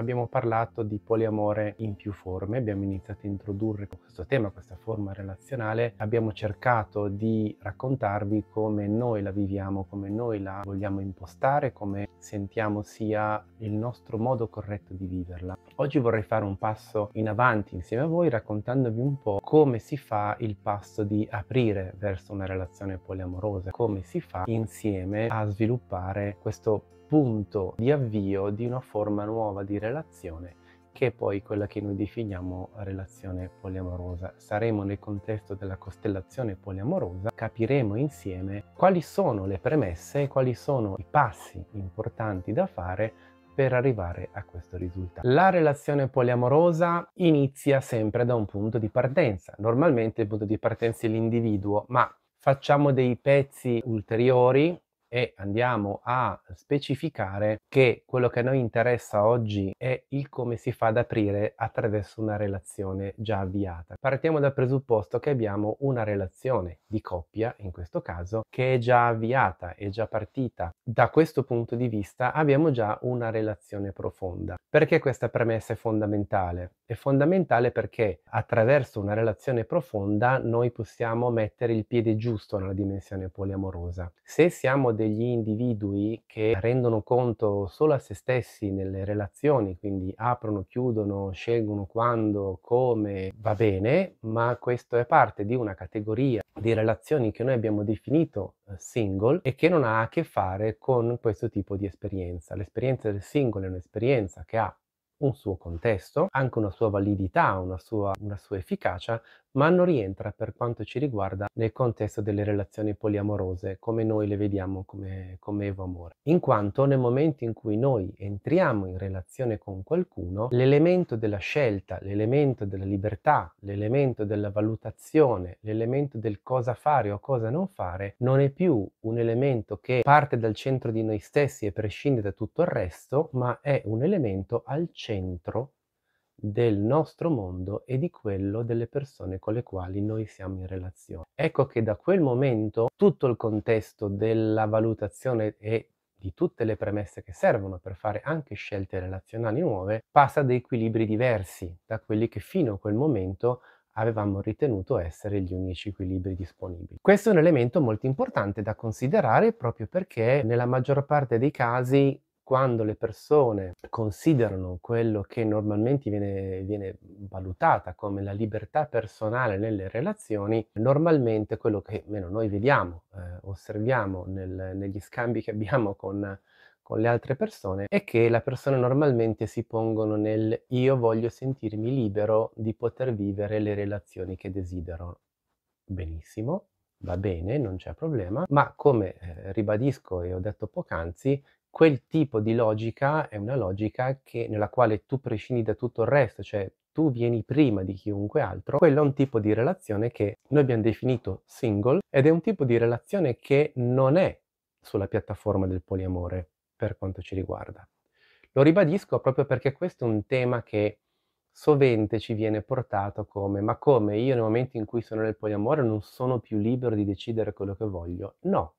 abbiamo parlato di poliamore in più forme, abbiamo iniziato a introdurre questo tema, questa forma relazionale, abbiamo cercato di raccontarvi come noi la viviamo, come noi la vogliamo impostare, come sentiamo sia il nostro modo corretto di viverla. Oggi vorrei fare un passo in avanti insieme a voi raccontandovi un po' come si fa il passo di aprire verso una relazione poliamorosa, come si fa insieme a sviluppare questo punto di avvio di una forma nuova di relazione che è poi quella che noi definiamo relazione poliamorosa. Saremo nel contesto della costellazione poliamorosa, capiremo insieme quali sono le premesse e quali sono i passi importanti da fare per arrivare a questo risultato. La relazione poliamorosa inizia sempre da un punto di partenza. Normalmente il punto di partenza è l'individuo, ma facciamo dei pezzi ulteriori e andiamo a specificare che quello che a noi interessa oggi è il come si fa ad aprire attraverso una relazione già avviata. Partiamo dal presupposto che abbiamo una relazione di coppia, in questo caso, che è già avviata, è già partita. Da questo punto di vista abbiamo già una relazione profonda. Perché questa premessa è fondamentale? È fondamentale perché attraverso una relazione profonda noi possiamo mettere il piede giusto nella dimensione poliamorosa. Se siamo degli individui che rendono conto solo a se stessi nelle relazioni, quindi aprono, chiudono, scelgono quando, come, va bene, ma questo è parte di una categoria di relazioni che noi abbiamo definito eh, single e che non ha a che fare con questo tipo di esperienza. L'esperienza del single è un'esperienza che ha un suo contesto, anche una sua validità, una sua, una sua efficacia, ma non rientra per quanto ci riguarda nel contesto delle relazioni poliamorose come noi le vediamo come, come Evo Amore, in quanto nel momento in cui noi entriamo in relazione con qualcuno, l'elemento della scelta, l'elemento della libertà, l'elemento della valutazione, l'elemento del cosa fare o cosa non fare, non è più un elemento che parte dal centro di noi stessi e prescinde da tutto il resto, ma è un elemento al centro del nostro mondo e di quello delle persone con le quali noi siamo in relazione. Ecco che da quel momento tutto il contesto della valutazione e di tutte le premesse che servono per fare anche scelte relazionali nuove passa ad equilibri diversi da quelli che fino a quel momento avevamo ritenuto essere gli unici equilibri disponibili. Questo è un elemento molto importante da considerare proprio perché nella maggior parte dei casi quando le persone considerano quello che normalmente viene, viene, valutata come la libertà personale nelle relazioni, normalmente quello che almeno noi vediamo, eh, osserviamo nel, negli scambi che abbiamo con, con le altre persone è che la persona normalmente si pongono nel io voglio sentirmi libero di poter vivere le relazioni che desidero. Benissimo, va bene, non c'è problema, ma come eh, ribadisco e ho detto poc'anzi, quel tipo di logica è una logica che, nella quale tu prescindi da tutto il resto, cioè tu vieni prima di chiunque altro, quello è un tipo di relazione che noi abbiamo definito single ed è un tipo di relazione che non è sulla piattaforma del poliamore per quanto ci riguarda. Lo ribadisco proprio perché questo è un tema che sovente ci viene portato come ma come io nel momento in cui sono nel poliamore non sono più libero di decidere quello che voglio. No,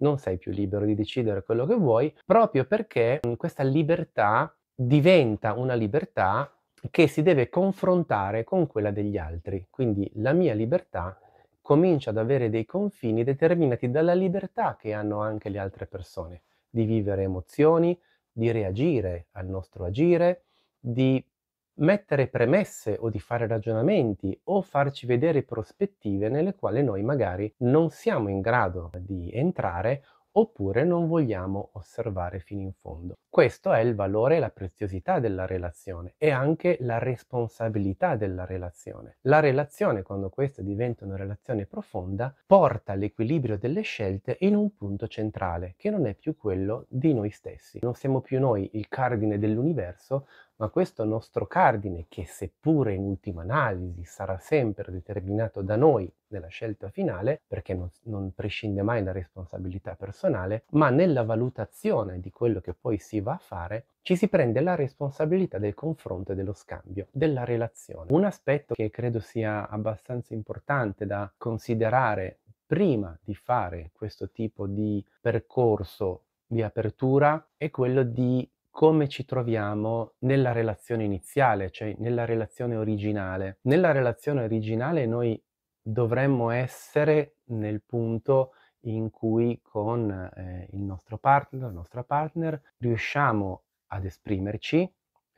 non sei più libero di decidere quello che vuoi, proprio perché mm, questa libertà diventa una libertà che si deve confrontare con quella degli altri. Quindi la mia libertà comincia ad avere dei confini determinati dalla libertà che hanno anche le altre persone di vivere emozioni, di reagire al nostro agire, di mettere premesse o di fare ragionamenti o farci vedere prospettive nelle quali noi magari non siamo in grado di entrare oppure non vogliamo osservare fino in fondo. Questo è il valore e la preziosità della relazione e anche la responsabilità della relazione. La relazione, quando questa diventa una relazione profonda, porta l'equilibrio delle scelte in un punto centrale, che non è più quello di noi stessi. Non siamo più noi il cardine dell'universo, ma questo nostro cardine, che seppure in ultima analisi sarà sempre determinato da noi nella scelta finale, perché non, non, prescinde mai da responsabilità personale, ma nella valutazione di quello che poi si va a fare, ci si prende la responsabilità del confronto e dello scambio, della relazione. Un aspetto che credo sia abbastanza importante da considerare prima di fare questo tipo di percorso di apertura è quello di come ci troviamo nella relazione iniziale, cioè nella relazione originale. Nella relazione originale noi dovremmo essere nel punto in cui con eh, il nostro partner, la nostra partner, riusciamo ad esprimerci,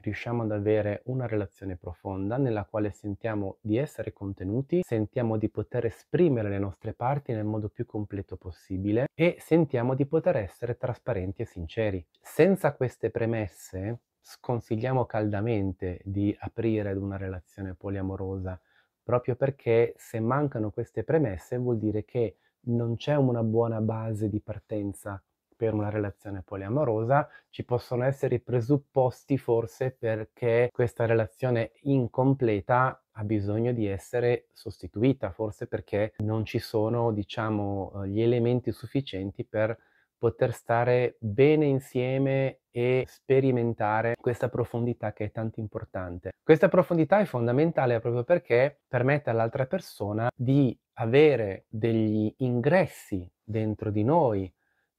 riusciamo ad avere una relazione profonda nella quale sentiamo di essere contenuti, sentiamo di poter esprimere le nostre parti nel modo più completo possibile e sentiamo di poter essere trasparenti e sinceri. Senza queste premesse sconsigliamo caldamente di aprire ad una relazione poliamorosa proprio perché se mancano queste premesse vuol dire che non c'è una buona base di partenza per una relazione poliamorosa, ci possono essere i presupposti forse perché questa relazione incompleta ha bisogno di essere sostituita, forse perché non ci sono, diciamo, eh, gli elementi sufficienti per poter stare bene insieme e sperimentare questa profondità che è tanto importante. Questa profondità è fondamentale proprio perché permette all'altra persona di avere degli ingressi dentro di noi,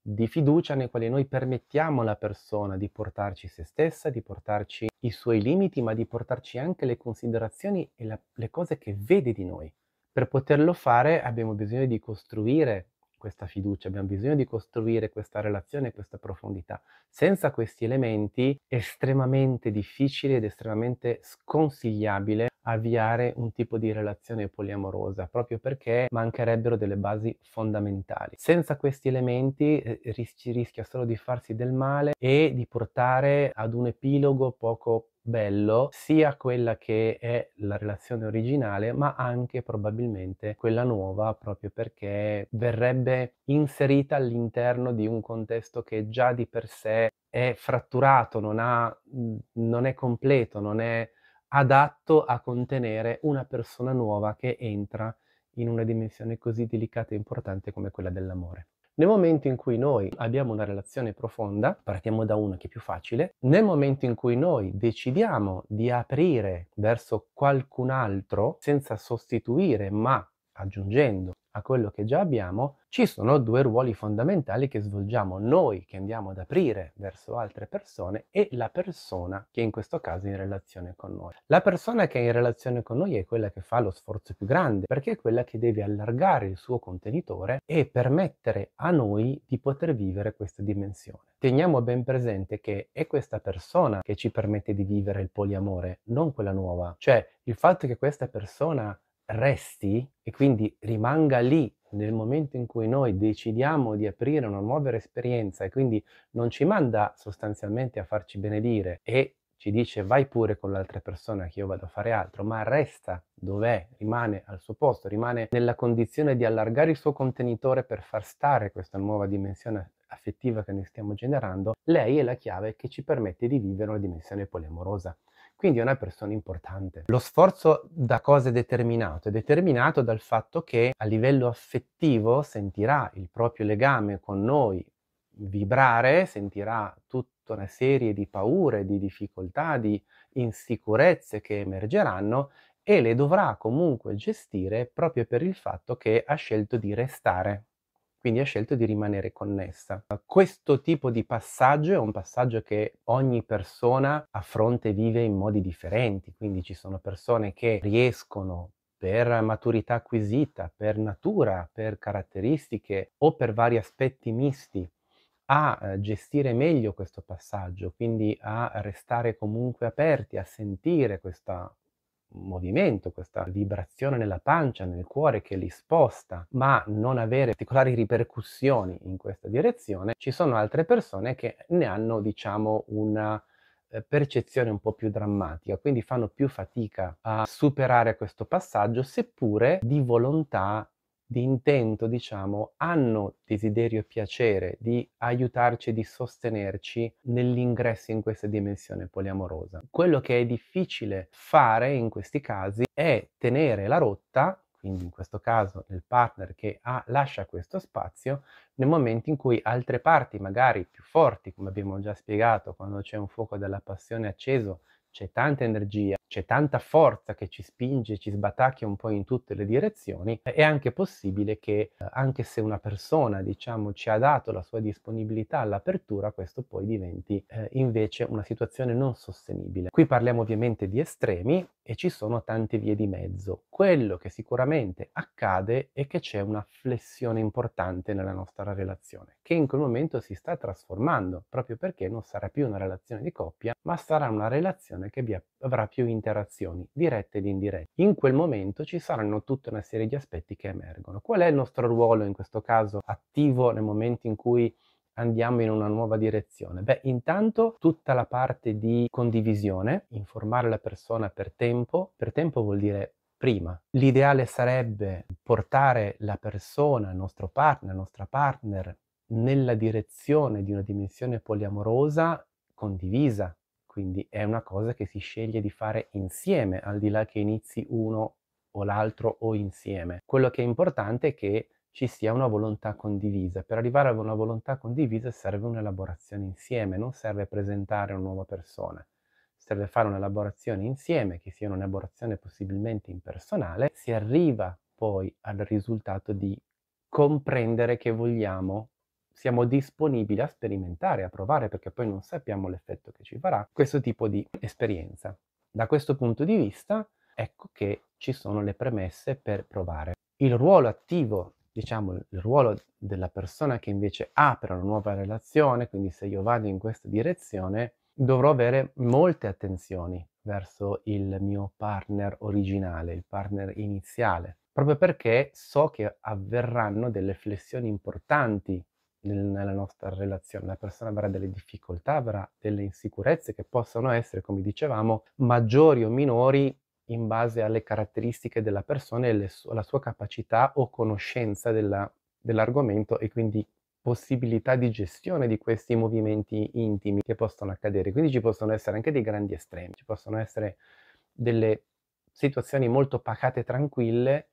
di fiducia nei quali noi permettiamo alla persona di portarci se stessa, di portarci i suoi limiti, ma di portarci anche le considerazioni e la, le cose che vede di noi. Per poterlo fare abbiamo bisogno di costruire questa fiducia, abbiamo bisogno di costruire questa relazione, questa profondità. Senza questi elementi è estremamente difficile ed estremamente sconsigliabile avviare un tipo di relazione poliamorosa proprio perché mancherebbero delle basi fondamentali. Senza questi elementi eh, si rischia solo di farsi del male e di portare ad un epilogo poco bello sia quella che è la relazione originale ma anche probabilmente quella nuova proprio perché verrebbe inserita all'interno di un contesto che già di per sé è fratturato, non, ha, mhmm, non è completo, non è adatto a contenere una persona nuova che entra in una dimensione così delicata e importante come quella dell'amore. Nel momento in cui noi abbiamo una relazione profonda, partiamo da una che è più facile, nel momento in cui noi decidiamo di aprire verso qualcun altro senza sostituire ma aggiungendo a quello che già abbiamo, ci sono due ruoli fondamentali che svolgiamo noi che andiamo ad aprire verso altre persone e la persona che in questo caso è in relazione con noi. La persona che è in relazione con noi è quella che fa lo sforzo più grande perché è quella che deve allargare il suo contenitore e permettere a noi di poter vivere questa dimensione. Teniamo ben presente che è questa persona che ci permette di vivere il poliamore, non quella nuova. Cioè il fatto che questa persona resti e quindi rimanga lì nel momento in cui noi decidiamo di aprire una nuova esperienza e quindi non ci manda sostanzialmente a farci benedire e ci dice vai pure con l'altra persona che io vado a fare altro, ma resta dov'è, rimane al suo posto, rimane nella condizione di allargare il suo contenitore per far stare questa nuova dimensione affettiva che noi stiamo generando, lei è la chiave che ci permette di vivere una dimensione poliamorosa. Quindi è una persona importante. Lo sforzo da cosa è determinato? È determinato dal fatto che a livello affettivo sentirà il proprio legame con noi vibrare, sentirà tutta una serie di paure, di difficoltà, di insicurezze che emergeranno e le dovrà comunque gestire proprio per il fatto che ha scelto di restare quindi ha scelto di rimanere connessa. Questo tipo di passaggio è un passaggio che ogni persona affronta e vive in modi differenti, quindi ci sono persone che riescono per maturità acquisita, per natura, per caratteristiche o per vari aspetti misti a eh, gestire meglio questo passaggio, quindi a restare comunque aperti, a sentire questa movimento, questa vibrazione nella pancia, nel cuore che li sposta, ma non avere particolari ripercussioni in questa direzione, ci sono altre persone che ne hanno, diciamo, una eh, percezione un po' più drammatica, quindi fanno più fatica a superare questo passaggio, seppure di volontà di intento, diciamo, hanno desiderio e piacere di aiutarci e di sostenerci nell'ingresso in questa dimensione poliamorosa. Quello che è difficile fare in questi casi è tenere la rotta quindi in questo caso il partner che ha, lascia questo spazio, nel momento in cui altre parti, magari più forti, come abbiamo già spiegato, quando c'è un fuoco della passione acceso, c'è tanta energia, c'è tanta forza che ci spinge, ci sbatacchia un po' in tutte le direzioni, è anche possibile che eh, anche se una persona, diciamo, ci ha dato la sua disponibilità all'apertura, questo poi diventi eh, invece una situazione non sostenibile. Qui parliamo ovviamente di estremi e ci sono tante vie di mezzo. Quello che sicuramente accade è che c'è una flessione importante nella nostra relazione, che in quel momento si sta trasformando, proprio perché non sarà più una relazione di coppia, ma sarà una relazione che avrà più interesse interazioni dirette ed indirette. In quel momento ci saranno tutta una serie di aspetti che emergono. Qual è il nostro ruolo in questo caso attivo nel momento in cui andiamo in una nuova direzione? Beh, intanto tutta la parte di condivisione, informare la persona per tempo, per tempo vuol dire prima. L'ideale sarebbe portare la persona, il nostro partner, la nostra partner, nella direzione di una dimensione poliamorosa condivisa, quindi è una cosa che si sceglie di fare insieme, al di là che inizi uno o l'altro o insieme. Quello che è importante è che ci sia una volontà condivisa. Per arrivare a una volontà condivisa serve un'elaborazione insieme, non serve presentare una nuova persona. Serve fare un'elaborazione insieme, che sia un'elaborazione possibilmente impersonale, si arriva poi al risultato di comprendere che vogliamo siamo disponibili a sperimentare, a provare, perché poi non sappiamo l'effetto che ci farà questo tipo di esperienza. Da questo punto di vista, ecco che ci sono le premesse per provare. Il ruolo attivo, diciamo, il ruolo della persona che invece apre una nuova relazione, quindi se io vado in questa direzione, dovrò avere molte attenzioni verso il mio partner originale, il partner iniziale, proprio perché so che avverranno delle flessioni importanti nella nostra relazione. La persona avrà delle difficoltà, avrà delle insicurezze che possono essere, come dicevamo, maggiori o minori in base alle caratteristiche della persona e su- alla sua capacità o conoscenza della, dell'argomento e quindi possibilità di gestione di questi movimenti intimi che possono accadere. Quindi ci possono essere anche dei grandi estremi, ci possono essere delle situazioni molto pacate e tranquille,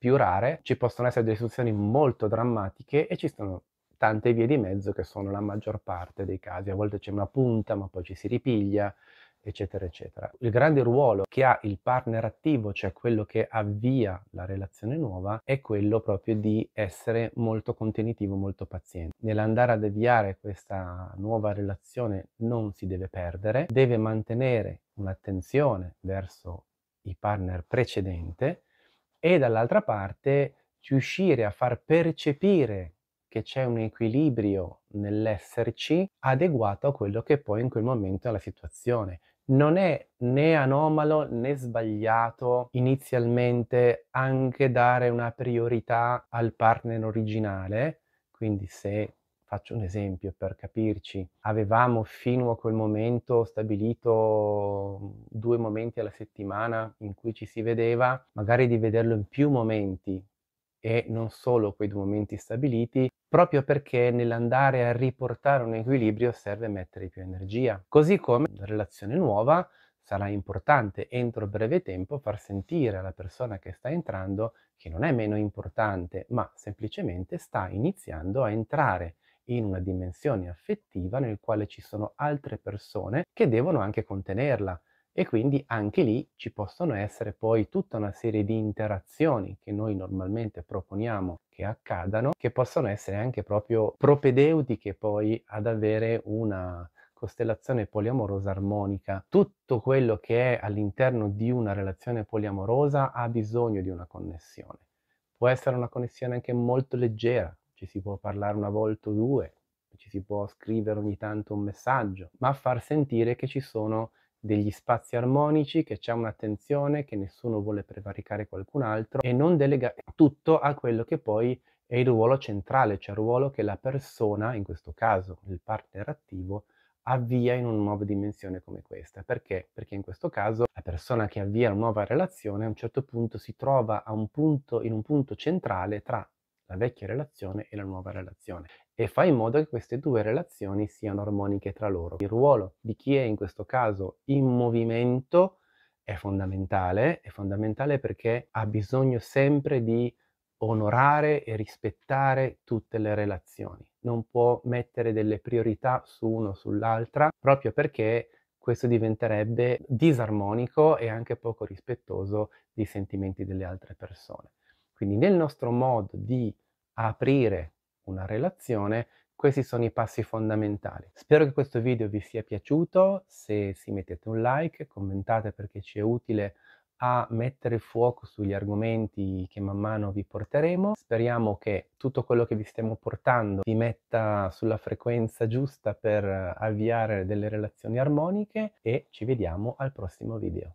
più rare, ci possono essere delle situazioni molto drammatiche e ci sono tante vie di mezzo che sono la maggior parte dei casi. A volte c'è una punta, ma poi ci si ripiglia, eccetera, eccetera. Il grande ruolo che ha il partner attivo, cioè quello che avvia la relazione nuova, è quello proprio di essere molto contenitivo, molto paziente. Nell'andare ad avviare questa nuova relazione non si deve perdere, deve mantenere un'attenzione verso il partner precedente e dall'altra parte riuscire a far percepire che c'è un equilibrio nell'esserci adeguato a quello che poi in quel momento è la situazione. Non è né anomalo né sbagliato inizialmente anche dare una priorità al partner originale, quindi se faccio un esempio per capirci, avevamo fino a quel momento stabilito due momenti alla settimana in cui ci si vedeva, magari di vederlo in più momenti e non solo quei due momenti stabiliti, proprio perché nell'andare a riportare un equilibrio serve mettere più energia. Così come la relazione nuova sarà importante entro breve tempo far sentire alla persona che sta entrando che non è meno importante, ma semplicemente sta iniziando a entrare in una dimensione affettiva nel quale ci sono altre persone che devono anche contenerla e quindi anche lì ci possono essere poi tutta una serie di interazioni che noi normalmente proponiamo che accadano, che possono essere anche proprio propedeutiche poi ad avere una costellazione poliamorosa armonica. Tutto quello che è all'interno di una relazione poliamorosa ha bisogno di una connessione. Può essere una connessione anche molto leggera, ci si può parlare una volta o due, ci si può scrivere ogni tanto un messaggio, ma far sentire che ci sono degli spazi armonici, che c'è un'attenzione, che nessuno vuole prevaricare qualcun altro e non delega tutto a quello che poi è il ruolo centrale, cioè il ruolo che la persona, in questo caso il partner attivo, avvia in una nuova dimensione come questa. Perché? Perché in questo caso la persona che avvia una nuova relazione a un certo punto si trova un punto, in un punto centrale tra la vecchia relazione e la nuova relazione e fa in modo che queste due relazioni siano armoniche tra loro. Il ruolo di chi è in questo caso in movimento è fondamentale, è fondamentale perché ha bisogno sempre di onorare e rispettare tutte le relazioni, non può mettere delle priorità su uno o sull'altra proprio perché questo diventerebbe disarmonico e anche poco rispettoso dei sentimenti delle altre persone. Quindi nel nostro modo di aprire una relazione, questi sono i passi fondamentali. Spero che questo video vi sia piaciuto, se si mettete un like, commentate perché ci è utile a mettere fuoco sugli argomenti che man mano vi porteremo. Speriamo che tutto quello che vi stiamo portando vi metta sulla frequenza giusta per avviare delle relazioni armoniche e ci vediamo al prossimo video.